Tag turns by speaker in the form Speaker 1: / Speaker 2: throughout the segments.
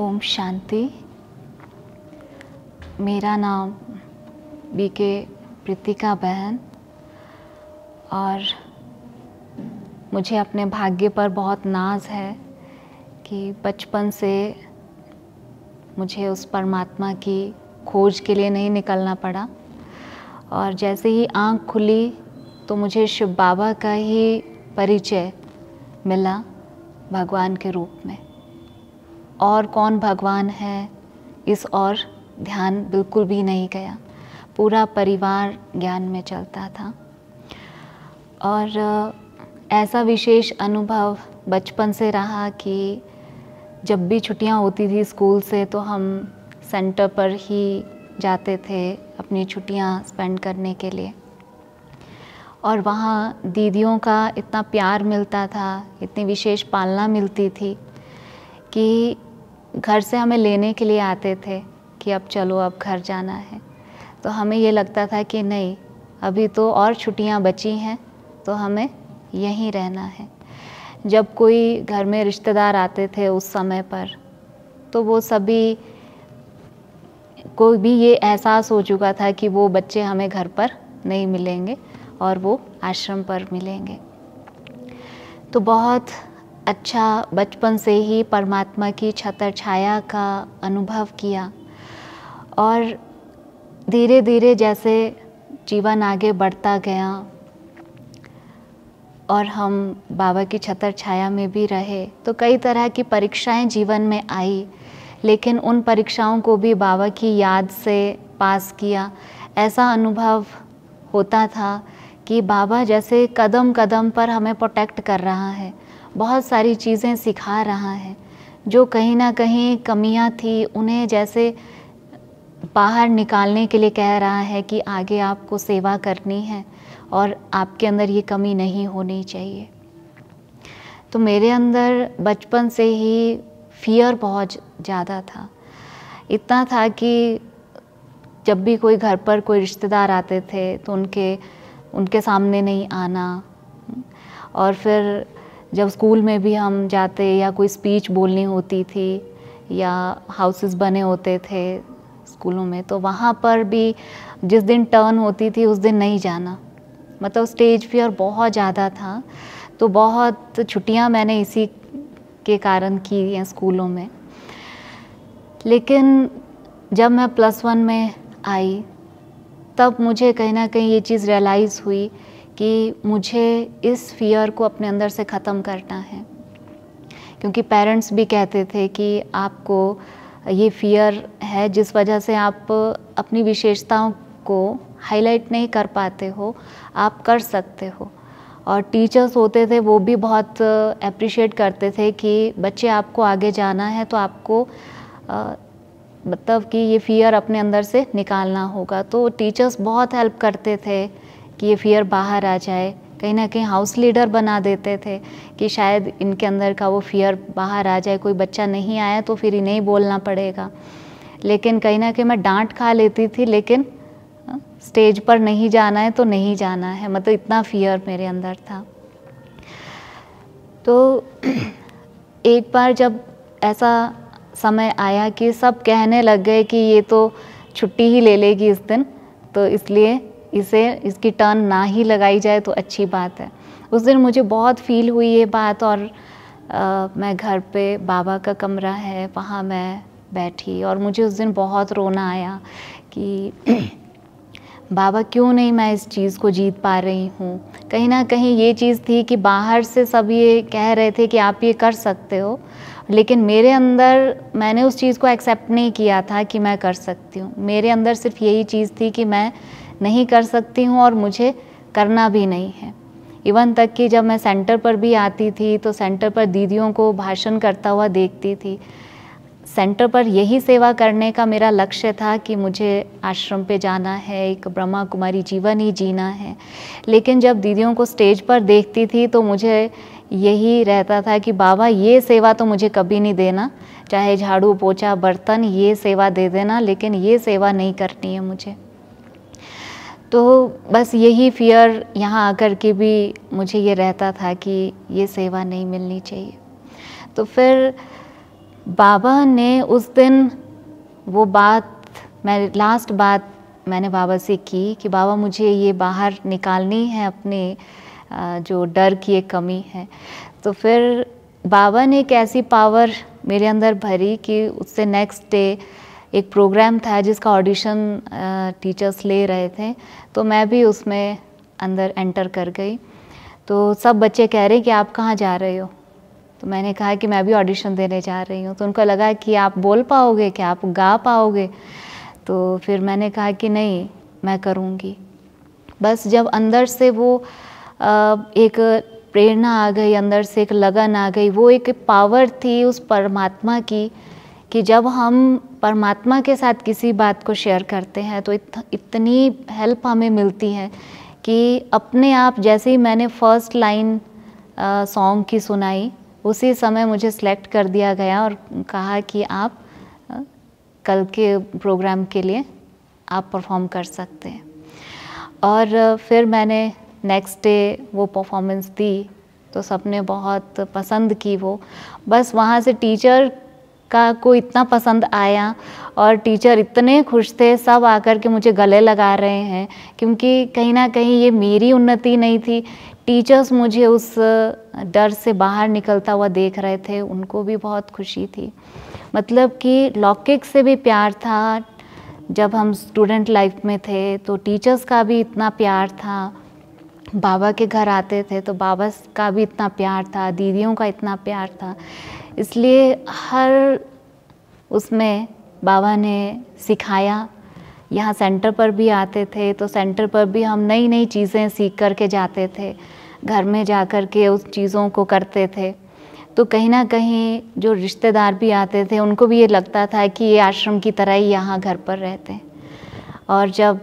Speaker 1: ओम शांति मेरा नाम बीके प्रीतिका बहन और मुझे अपने भाग्य पर बहुत नाज है कि बचपन से मुझे उस परमात्मा की खोज के लिए नहीं निकलना पड़ा और जैसे ही आंख खुली तो मुझे शिव बाबा का ही परिचय मिला भगवान के रूप में और कौन भगवान है इस और ध्यान बिल्कुल भी नहीं गया पूरा परिवार ज्ञान में चलता था और ऐसा विशेष अनुभव बचपन से रहा कि जब भी छुट्टियां होती थी स्कूल से तो हम सेंटर पर ही जाते थे अपनी छुट्टियां स्पेंड करने के लिए और वहाँ दीदियों का इतना प्यार मिलता था इतनी विशेष पालना मिलती थी कि घर से हमें लेने के लिए आते थे कि अब चलो अब घर जाना है तो हमें ये लगता था कि नहीं अभी तो और छुट्टियाँ बची हैं तो हमें यहीं रहना है जब कोई घर में रिश्तेदार आते थे उस समय पर तो वो सभी को भी ये एहसास हो चुका था कि वो बच्चे हमें घर पर नहीं मिलेंगे और वो आश्रम पर मिलेंगे तो बहुत अच्छा बचपन से ही परमात्मा की छतर छाया का अनुभव किया और धीरे धीरे जैसे जीवन आगे बढ़ता गया और हम बाबा की छतर छाया में भी रहे तो कई तरह की परीक्षाएं जीवन में आई लेकिन उन परीक्षाओं को भी बाबा की याद से पास किया ऐसा अनुभव होता था कि बाबा जैसे कदम कदम पर हमें प्रोटेक्ट कर रहा है बहुत सारी चीज़ें सिखा रहा है जो कहीं ना कहीं कमियां थी उन्हें जैसे बाहर निकालने के लिए कह रहा है कि आगे आपको सेवा करनी है और आपके अंदर ये कमी नहीं होनी चाहिए तो मेरे अंदर बचपन से ही फियर बहुत ज़्यादा था इतना था कि जब भी कोई घर पर कोई रिश्तेदार आते थे तो उनके उनके सामने नहीं आना और फिर जब स्कूल में भी हम जाते या कोई स्पीच बोलनी होती थी या हाउसेस बने होते थे स्कूलों में तो वहाँ पर भी जिस दिन टर्न होती थी उस दिन नहीं जाना मतलब स्टेज फियर बहुत ज़्यादा था तो बहुत छुट्टियाँ मैंने इसी के कारण की हैं स्कूलों में लेकिन जब मैं प्लस वन में आई तब मुझे कहीं ना कहीं ये चीज़ रियलाइज़ हुई कि मुझे इस फियर को अपने अंदर से ख़त्म करना है क्योंकि पेरेंट्स भी कहते थे कि आपको ये फियर है जिस वजह से आप अपनी विशेषताओं को हाईलाइट नहीं कर पाते हो आप कर सकते हो और टीचर्स होते थे वो भी बहुत अप्रिशिएट करते थे कि बच्चे आपको आगे जाना है तो आपको मतलब कि ये फियर अपने अंदर से निकालना होगा तो टीचर्स बहुत हेल्प करते थे कि ये फियर बाहर आ जाए कहीं ना कहीं हाउस लीडर बना देते थे कि शायद इनके अंदर का वो फियर बाहर आ जाए कोई बच्चा नहीं आया तो फिर इन्हें ही बोलना पड़ेगा लेकिन कहीं ना कहीं मैं डांट खा लेती थी लेकिन स्टेज पर नहीं जाना है तो नहीं जाना है मतलब इतना फियर मेरे अंदर था तो एक बार जब ऐसा समय आया कि सब कहने लग गए कि ये तो छुट्टी ही ले लेगी इस दिन तो इसलिए इसे इसकी टर्न ना ही लगाई जाए तो अच्छी बात है उस दिन मुझे बहुत फील हुई ये बात और आ, मैं घर पे बाबा का कमरा है वहाँ मैं बैठी और मुझे उस दिन बहुत रोना आया कि बाबा क्यों नहीं मैं इस चीज़ को जीत पा रही हूँ कहीं ना कहीं ये चीज़ थी कि बाहर से सब ये कह रहे थे कि आप ये कर सकते हो लेकिन मेरे अंदर मैंने उस चीज़ को एक्सेप्ट नहीं किया था कि मैं कर सकती हूँ मेरे अंदर सिर्फ यही चीज़ थी कि मैं नहीं कर सकती हूँ और मुझे करना भी नहीं है इवन तक कि जब मैं सेंटर पर भी आती थी तो सेंटर पर दीदियों को भाषण करता हुआ देखती थी सेंटर पर यही सेवा करने का मेरा लक्ष्य था कि मुझे आश्रम पे जाना है एक ब्रह्मा कुमारी जीवन ही जीना है लेकिन जब दीदियों को स्टेज पर देखती थी तो मुझे यही रहता था कि बाबा ये सेवा तो मुझे कभी नहीं देना चाहे झाड़ू पोछा बर्तन ये सेवा दे देना लेकिन ये सेवा नहीं करनी है मुझे तो बस यही फियर यहाँ आकर के भी मुझे ये रहता था कि ये सेवा नहीं मिलनी चाहिए तो फिर बाबा ने उस दिन वो बात मैं लास्ट बात मैंने बाबा से की कि बाबा मुझे ये बाहर निकालनी है अपने जो डर की एक कमी है तो फिर बाबा ने एक ऐसी पावर मेरे अंदर भरी कि उससे नेक्स्ट डे एक प्रोग्राम था जिसका ऑडिशन टीचर्स ले रहे थे तो मैं भी उसमें अंदर एंटर कर गई तो सब बच्चे कह रहे कि आप कहाँ जा रहे हो तो मैंने कहा कि मैं भी ऑडिशन देने जा रही हूँ तो उनको लगा कि आप बोल पाओगे कि आप गा पाओगे तो फिर मैंने कहा कि नहीं मैं करूँगी बस जब अंदर से वो एक प्रेरणा आ गई अंदर से एक लगन आ गई वो एक पावर थी उस परमात्मा की कि जब हम परमात्मा के साथ किसी बात को शेयर करते हैं तो इत, इतनी हेल्प हमें मिलती है कि अपने आप जैसे ही मैंने फर्स्ट लाइन सॉन्ग की सुनाई उसी समय मुझे सेलेक्ट कर दिया गया और कहा कि आप आ, कल के प्रोग्राम के लिए आप परफॉर्म कर सकते हैं और फिर मैंने नेक्स्ट डे वो परफॉर्मेंस दी तो सबने बहुत पसंद की वो बस वहाँ से टीचर का को इतना पसंद आया और टीचर इतने खुश थे सब आकर के मुझे गले लगा रहे हैं क्योंकि कहीं ना कहीं ये मेरी उन्नति नहीं थी टीचर्स मुझे उस डर से बाहर निकलता हुआ देख रहे थे उनको भी बहुत खुशी थी मतलब कि लौकिक से भी प्यार था जब हम स्टूडेंट लाइफ में थे तो टीचर्स का भी इतना प्यार था बाबा के घर आते थे तो बाबा का भी इतना प्यार था दीदियों का इतना प्यार था इसलिए हर उसमें बाबा ने सिखाया यहाँ सेंटर पर भी आते थे तो सेंटर पर भी हम नई नई चीज़ें सीख कर के जाते थे घर में जा कर के उस चीज़ों को करते थे तो कहीं ना कहीं जो रिश्तेदार भी आते थे उनको भी ये लगता था कि ये आश्रम की तरह ही यहाँ घर पर रहते हैं और जब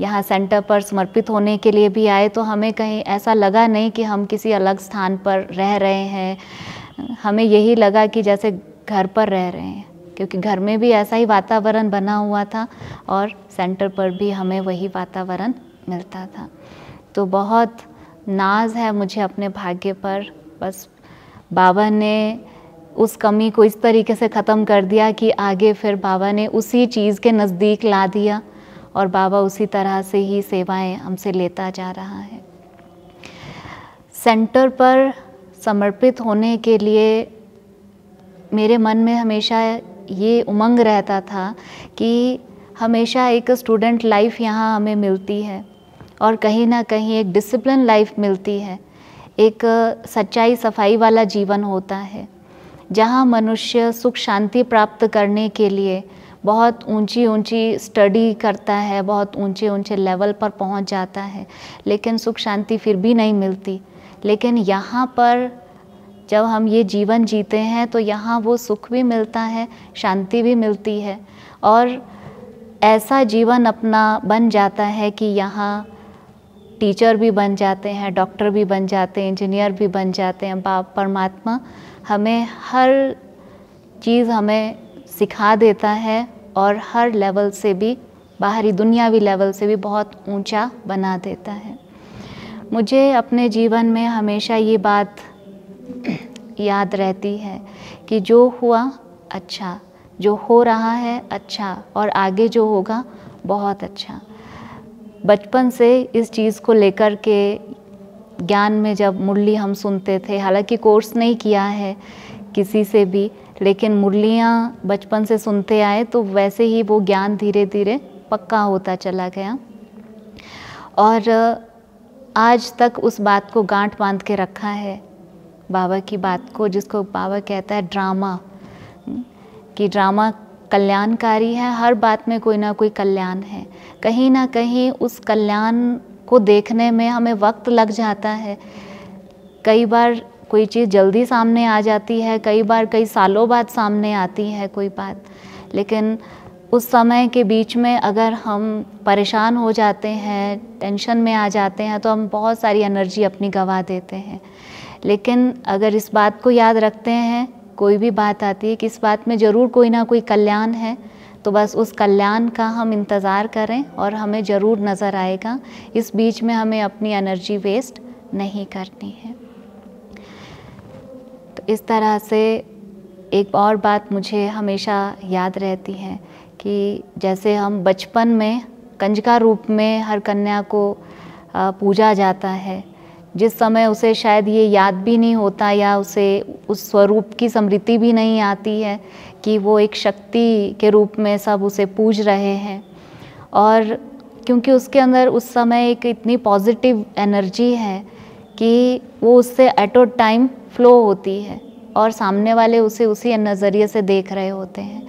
Speaker 1: यहाँ सेंटर पर समर्पित होने के लिए भी आए तो हमें कहीं ऐसा लगा नहीं कि हम किसी अलग स्थान पर रह रहे हैं हमें यही लगा कि जैसे घर पर रह रहे हैं क्योंकि घर में भी ऐसा ही वातावरण बना हुआ था और सेंटर पर भी हमें वही वातावरण मिलता था तो बहुत नाज है मुझे अपने भाग्य पर बस बाबा ने उस कमी को इस तरीके से ख़त्म कर दिया कि आगे फिर बाबा ने उसी चीज़ के नज़दीक ला दिया और बाबा उसी तरह से ही सेवाएं हमसे लेता जा रहा है सेंटर पर समर्पित होने के लिए मेरे मन में हमेशा ये उमंग रहता था कि हमेशा एक स्टूडेंट लाइफ यहाँ हमें मिलती है और कहीं ना कहीं एक डिसिप्लिन लाइफ मिलती है एक सच्चाई सफाई वाला जीवन होता है जहाँ मनुष्य सुख शांति प्राप्त करने के लिए बहुत ऊंची ऊंची स्टडी करता है बहुत ऊंचे ऊंचे लेवल पर पहुंच जाता है लेकिन सुख शांति फिर भी नहीं मिलती लेकिन यहाँ पर जब हम ये जीवन जीते हैं तो यहाँ वो सुख भी मिलता है शांति भी मिलती है और ऐसा जीवन अपना बन जाता है कि यहाँ टीचर भी बन जाते हैं डॉक्टर भी बन जाते हैं इंजीनियर भी बन जाते हैं बाप परमात्मा हमें हर चीज़ हमें सिखा देता है और हर लेवल से भी बाहरी दुनियावी लेवल से भी बहुत ऊंचा बना देता है मुझे अपने जीवन में हमेशा ये बात याद रहती है कि जो हुआ अच्छा जो हो रहा है अच्छा और आगे जो होगा बहुत अच्छा बचपन से इस चीज़ को लेकर के ज्ञान में जब मुरली हम सुनते थे हालांकि कोर्स नहीं किया है किसी से भी लेकिन मुरलियाँ बचपन से सुनते आए तो वैसे ही वो ज्ञान धीरे धीरे पक्का होता चला गया और आज तक उस बात को गांठ बांध के रखा है बाबा की बात को जिसको बाबा कहता है ड्रामा कि ड्रामा कल्याणकारी है हर बात में कोई ना कोई कल्याण है कहीं ना कहीं उस कल्याण को देखने में हमें वक्त लग जाता है कई बार कोई चीज़ जल्दी सामने आ जाती है कई बार कई सालों बाद सामने आती है कोई बात लेकिन उस समय के बीच में अगर हम परेशान हो जाते हैं टेंशन में आ जाते हैं तो हम बहुत सारी एनर्जी अपनी गंवा देते हैं लेकिन अगर इस बात को याद रखते हैं कोई भी बात आती है कि इस बात में ज़रूर कोई ना कोई कल्याण है तो बस उस कल्याण का हम इंतज़ार करें और हमें ज़रूर नज़र आएगा इस बीच में हमें अपनी एनर्जी वेस्ट नहीं करनी है इस तरह से एक और बात मुझे हमेशा याद रहती है कि जैसे हम बचपन में कंजका रूप में हर कन्या को पूजा जाता है जिस समय उसे शायद ये याद भी नहीं होता या उसे उस स्वरूप की स्मृति भी नहीं आती है कि वो एक शक्ति के रूप में सब उसे पूज रहे हैं और क्योंकि उसके अंदर उस समय एक इतनी पॉजिटिव एनर्जी है कि वो उससे एट अ टाइम फ्लो होती है और सामने वाले उसे उसी नज़रिए से देख रहे होते हैं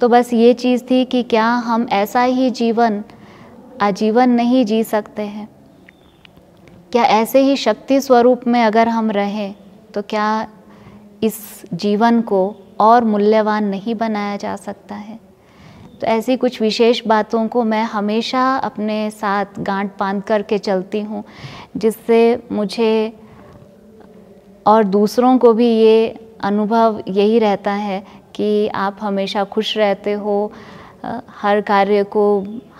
Speaker 1: तो बस ये चीज़ थी कि क्या हम ऐसा ही जीवन आजीवन नहीं जी सकते हैं क्या ऐसे ही शक्ति स्वरूप में अगर हम रहें तो क्या इस जीवन को और मूल्यवान नहीं बनाया जा सकता है तो ऐसी कुछ विशेष बातों को मैं हमेशा अपने साथ गांठ बांध करके चलती हूँ जिससे मुझे और दूसरों को भी ये अनुभव यही रहता है कि आप हमेशा खुश रहते हो हर कार्य को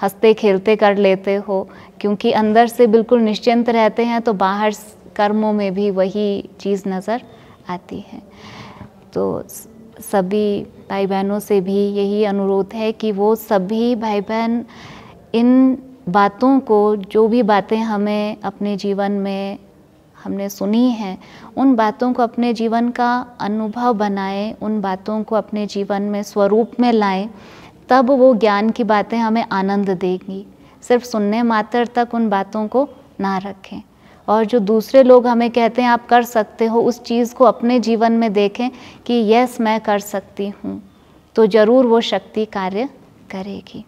Speaker 1: हंसते खेलते कर लेते हो क्योंकि अंदर से बिल्कुल निश्चिंत रहते हैं तो बाहर कर्मों में भी वही चीज़ नज़र आती है तो सभी भाई बहनों से भी यही अनुरोध है कि वो सभी भाई बहन इन बातों को जो भी बातें हमें अपने जीवन में हमने सुनी हैं उन बातों को अपने जीवन का अनुभव बनाएं उन बातों को अपने जीवन में स्वरूप में लाएं तब वो ज्ञान की बातें हमें आनंद देंगी सिर्फ सुनने मात्र तक उन बातों को ना रखें और जो दूसरे लोग हमें कहते हैं आप कर सकते हो उस चीज़ को अपने जीवन में देखें कि यस मैं कर सकती हूँ तो ज़रूर वो शक्ति कार्य करेगी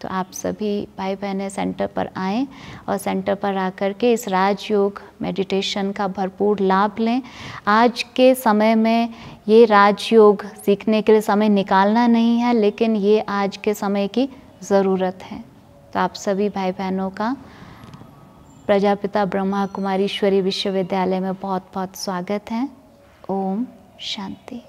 Speaker 1: तो आप सभी भाई बहनें सेंटर पर आएं और सेंटर पर आकर के इस राजयोग मेडिटेशन का भरपूर लाभ लें आज के समय में ये राजयोग सीखने के लिए समय निकालना नहीं है लेकिन ये आज के समय की ज़रूरत है तो आप सभी भाई बहनों का प्रजापिता ब्रह्मा कुमारीश्वरी विश्वविद्यालय में बहुत बहुत स्वागत है ओम शांति